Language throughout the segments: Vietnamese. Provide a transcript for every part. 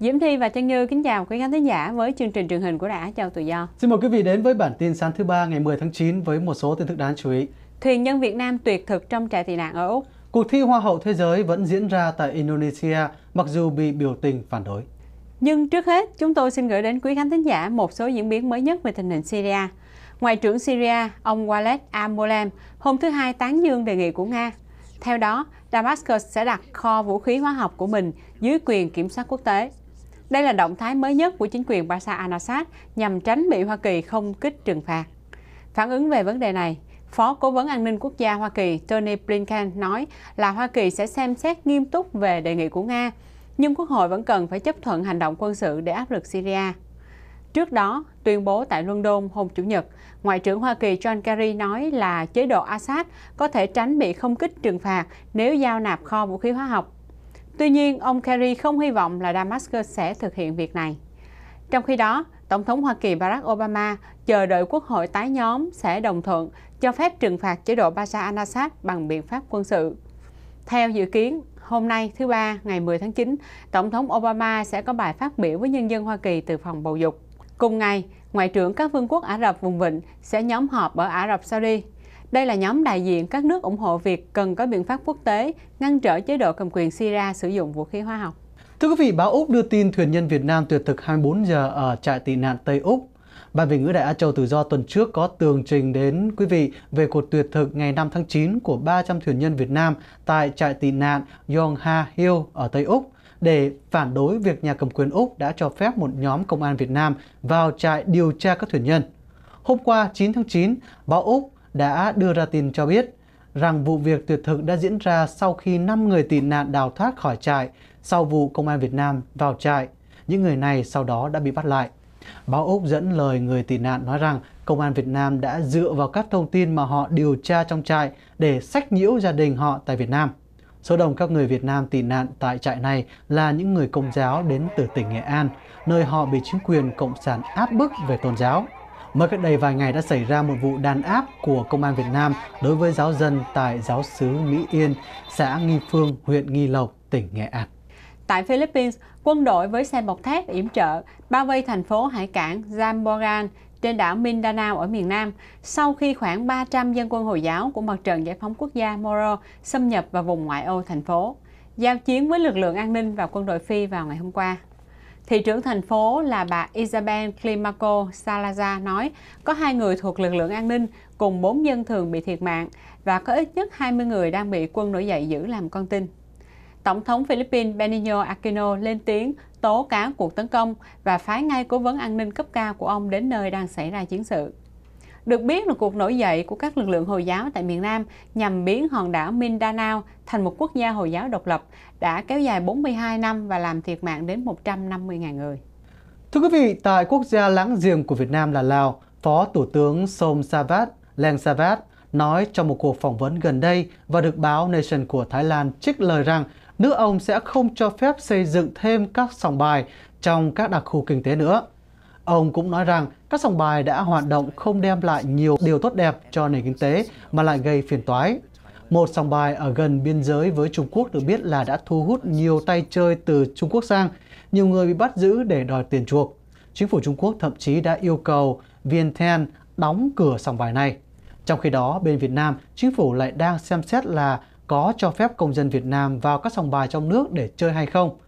Diễm Thi và Trang Như kính chào quý khán thính giả với chương trình truyền hình của Đã châu Tự Do. Xin mời quý vị đến với bản tin sáng thứ ba ngày 10 tháng 9 với một số tin tức đáng chú ý. Thuyền nhân Việt Nam tuyệt thực trong trại tị nạn ở Úc. Cuộc thi Hoa hậu Thế giới vẫn diễn ra tại Indonesia mặc dù bị biểu tình phản đối. Nhưng trước hết, chúng tôi xin gửi đến quý khán thính giả một số diễn biến mới nhất về tình hình Syria. Ngoại trưởng Syria, ông Walid al hôm thứ Hai tán dương đề nghị của Nga. Theo đó, Damascus sẽ đặt kho vũ khí hóa học của mình dưới quyền kiểm soát quốc tế. Đây là động thái mới nhất của chính quyền Bashar al-Assad nhằm tránh bị Hoa Kỳ không kích trừng phạt. Phản ứng về vấn đề này, Phó Cố vấn An ninh Quốc gia Hoa Kỳ Tony Blinken nói là Hoa Kỳ sẽ xem xét nghiêm túc về đề nghị của Nga, nhưng Quốc hội vẫn cần phải chấp thuận hành động quân sự để áp lực Syria. Trước đó, tuyên bố tại London hôm Chủ nhật, Ngoại trưởng Hoa Kỳ John Kerry nói là chế độ Assad có thể tránh bị không kích trừng phạt nếu giao nạp kho vũ khí hóa học Tuy nhiên, ông Kerry không hy vọng là Damascus sẽ thực hiện việc này. Trong khi đó, Tổng thống Hoa Kỳ Barack Obama chờ đợi Quốc hội tái nhóm sẽ đồng thuận cho phép trừng phạt chế độ Bashar al-Assad bằng biện pháp quân sự. Theo dự kiến, hôm nay thứ Ba ngày 10 tháng 9, Tổng thống Obama sẽ có bài phát biểu với nhân dân Hoa Kỳ từ phòng bầu dục. Cùng ngày, Ngoại trưởng các vương quốc Ả Rập vùng vịnh sẽ nhóm họp ở Ả Rập Saudi đây là nhóm đại diện các nước ủng hộ việc cần có biện pháp quốc tế ngăn trở chế độ cầm quyền Syria sử dụng vũ khí hóa học. Thưa quý vị, báo Úc đưa tin thuyền nhân Việt Nam tuyệt thực 24 giờ ở trại tị nạn Tây Úc. Ban Việt ngữ Đại Á Châu Tự Do tuần trước có tường trình đến quý vị về cuộc tuyệt thực ngày 5 tháng 9 của 300 thuyền nhân Việt Nam tại trại tị nạn Yongha Hill ở Tây Úc để phản đối việc nhà cầm quyền Úc đã cho phép một nhóm công an Việt Nam vào trại điều tra các thuyền nhân. Hôm qua 9 tháng 9, báo Úc đã đưa ra tin cho biết rằng vụ việc tuyệt thực đã diễn ra sau khi 5 người tị nạn đào thoát khỏi trại sau vụ công an Việt Nam vào trại. Những người này sau đó đã bị bắt lại. Báo Úc dẫn lời người tị nạn nói rằng công an Việt Nam đã dựa vào các thông tin mà họ điều tra trong trại để sách nhiễu gia đình họ tại Việt Nam. Số đông các người Việt Nam tị nạn tại trại này là những người công giáo đến từ tỉnh Nghệ An, nơi họ bị chính quyền Cộng sản áp bức về tôn giáo. Mới cách đây vài ngày đã xảy ra một vụ đàn áp của Công an Việt Nam đối với giáo dân tại giáo xứ Mỹ Yên, xã Nghi Phương, huyện Nghi Lộc, tỉnh Nghệ An. Tại Philippines, quân đội với xe bọc thép yểm trợ bao vây thành phố hải cảng Zamboran trên đảo Mindanao ở miền Nam sau khi khoảng 300 dân quân Hồi giáo của Mặt trận Giải phóng Quốc gia Moro xâm nhập vào vùng ngoại ô thành phố, giao chiến với lực lượng an ninh và quân đội Phi vào ngày hôm qua. Thị trưởng thành phố là bà Isabel Climaco Salazar nói có hai người thuộc lực lượng an ninh cùng bốn dân thường bị thiệt mạng và có ít nhất 20 người đang bị quân nổi dậy giữ làm con tin. Tổng thống Philippines Benigno Aquino lên tiếng tố cáo cuộc tấn công và phái ngay cố vấn an ninh cấp cao của ông đến nơi đang xảy ra chiến sự. Được biết là cuộc nổi dậy của các lực lượng Hồi giáo tại miền Nam nhằm biến hòn đảo Mindanao thành một quốc gia Hồi giáo độc lập đã kéo dài 42 năm và làm thiệt mạng đến 150.000 người. Thưa quý vị, tại quốc gia láng giềng của Việt Nam là Lào, Phó Thủ tướng Som Savat Leng Savat nói trong một cuộc phỏng vấn gần đây và được báo Nation của Thái Lan trích lời rằng nước ông sẽ không cho phép xây dựng thêm các sòng bài trong các đặc khu kinh tế nữa. Ông cũng nói rằng các sòng bài đã hoạt động không đem lại nhiều điều tốt đẹp cho nền kinh tế mà lại gây phiền toái. Một sòng bài ở gần biên giới với Trung Quốc được biết là đã thu hút nhiều tay chơi từ Trung Quốc sang. Nhiều người bị bắt giữ để đòi tiền chuộc. Chính phủ Trung Quốc thậm chí đã yêu cầu Vientiane đóng cửa sòng bài này. Trong khi đó, bên Việt Nam, chính phủ lại đang xem xét là có cho phép công dân Việt Nam vào các sòng bài trong nước để chơi hay không –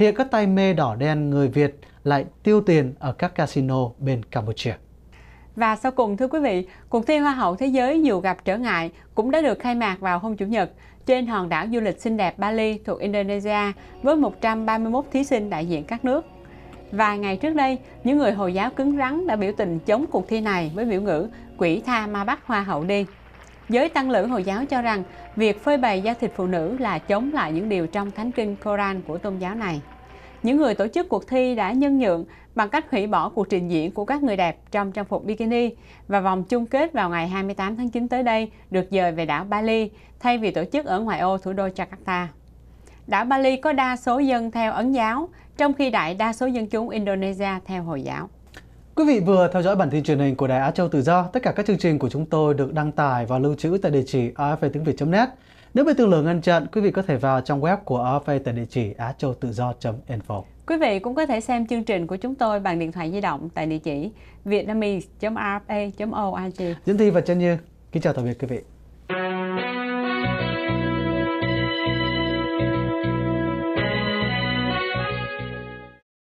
hiện các tay mê đỏ đen người Việt lại tiêu tiền ở các casino bên Campuchia. Và sau cùng thưa quý vị, cuộc thi Hoa hậu Thế giới dù gặp trở ngại cũng đã được khai mạc vào hôm Chủ nhật trên hòn đảo du lịch xinh đẹp Bali thuộc Indonesia với 131 thí sinh đại diện các nước. Vài ngày trước đây, những người Hồi giáo cứng rắn đã biểu tình chống cuộc thi này với biểu ngữ Quỷ tha ma bắt Hoa hậu đi. Giới tăng lữ Hồi giáo cho rằng việc phơi bày da thịt phụ nữ là chống lại những điều trong thánh kinh Koran của tôn giáo này. Những người tổ chức cuộc thi đã nhân nhượng bằng cách hủy bỏ cuộc trình diễn của các người đẹp trong trang phục bikini và vòng chung kết vào ngày 28 tháng 9 tới đây được dời về đảo Bali thay vì tổ chức ở ngoại ô thủ đô Jakarta. Đảo Bali có đa số dân theo Ấn giáo, trong khi đại đa số dân chúng Indonesia theo Hồi giáo. Quý vị vừa theo dõi bản tin truyền hình của Đài Á Châu Tự Do. Tất cả các chương trình của chúng tôi được đăng tải và lưu trữ tại địa chỉ afvtiếngviệt.net. Nếu bị tương lượng ngăn chặn, quý vị có thể vào trong web của afv tại địa chỉ achouttự-do.info. Quý vị cũng có thể xem chương trình của chúng tôi bằng điện thoại di động tại địa chỉ vietnamese.rfa.org. Diễn Thi và Trân Như, kính chào tạm biệt quý vị.